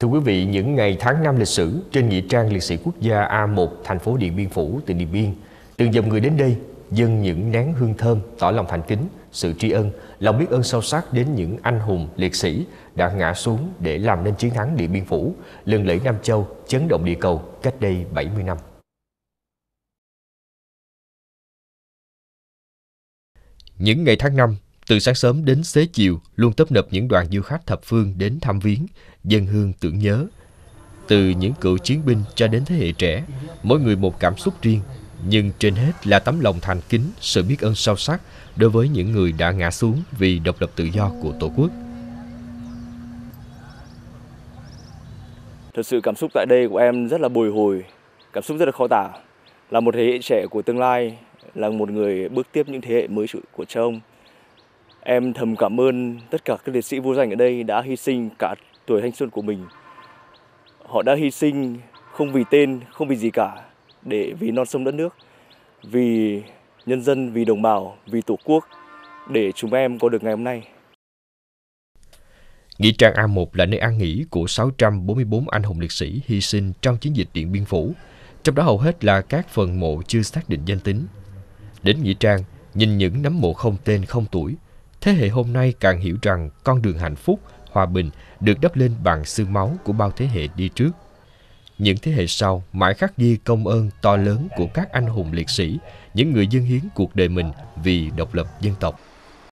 Thưa quý vị, những ngày tháng năm lịch sử trên nghĩa trang liệt sĩ quốc gia A1, thành phố Điện Biên Phủ, tỉnh Điện Biên, từng dòng người đến đây dâng những nén hương thơm, tỏ lòng thành kính, sự tri ân, lòng biết ơn sâu sắc đến những anh hùng liệt sĩ đã ngã xuống để làm nên chiến thắng Điện Biên Phủ, lừng lẫy Nam Châu, chấn động địa cầu cách đây 70 năm. Những ngày tháng năm, từ sáng sớm đến xế chiều, luôn tấp nập những đoàn du khách thập phương đến thăm viếng, dân hương tưởng nhớ. Từ những cựu chiến binh cho đến thế hệ trẻ, mỗi người một cảm xúc riêng, nhưng trên hết là tấm lòng thành kính, sự biết ơn sâu sắc đối với những người đã ngã xuống vì độc lập tự do của Tổ quốc. Thật sự cảm xúc tại đây của em rất là bồi hồi, cảm xúc rất là khó tả. Là một thế hệ trẻ của tương lai, là một người bước tiếp những thế hệ mới của cha ông. Em thầm cảm ơn tất cả các liệt sĩ vô danh ở đây đã hy sinh cả tuổi thanh xuân của mình. Họ đã hy sinh không vì tên, không vì gì cả, để vì non sông đất nước, vì nhân dân, vì đồng bào, vì tổ quốc, để chúng em có được ngày hôm nay. Nghĩa trang A1 là nơi an nghỉ của 644 anh hùng liệt sĩ hy sinh trong chiến dịch Điện Biên Phủ, trong đó hầu hết là các phần mộ chưa xác định danh tính. Đến Nghĩa trang, nhìn những nấm mộ không tên không tuổi, thế hệ hôm nay càng hiểu rằng con đường hạnh phúc, hòa bình được đắp lên bằng xương máu của bao thế hệ đi trước. Những thế hệ sau mãi khắc ghi công ơn to lớn của các anh hùng liệt sĩ, những người dân hiến cuộc đời mình vì độc lập dân tộc.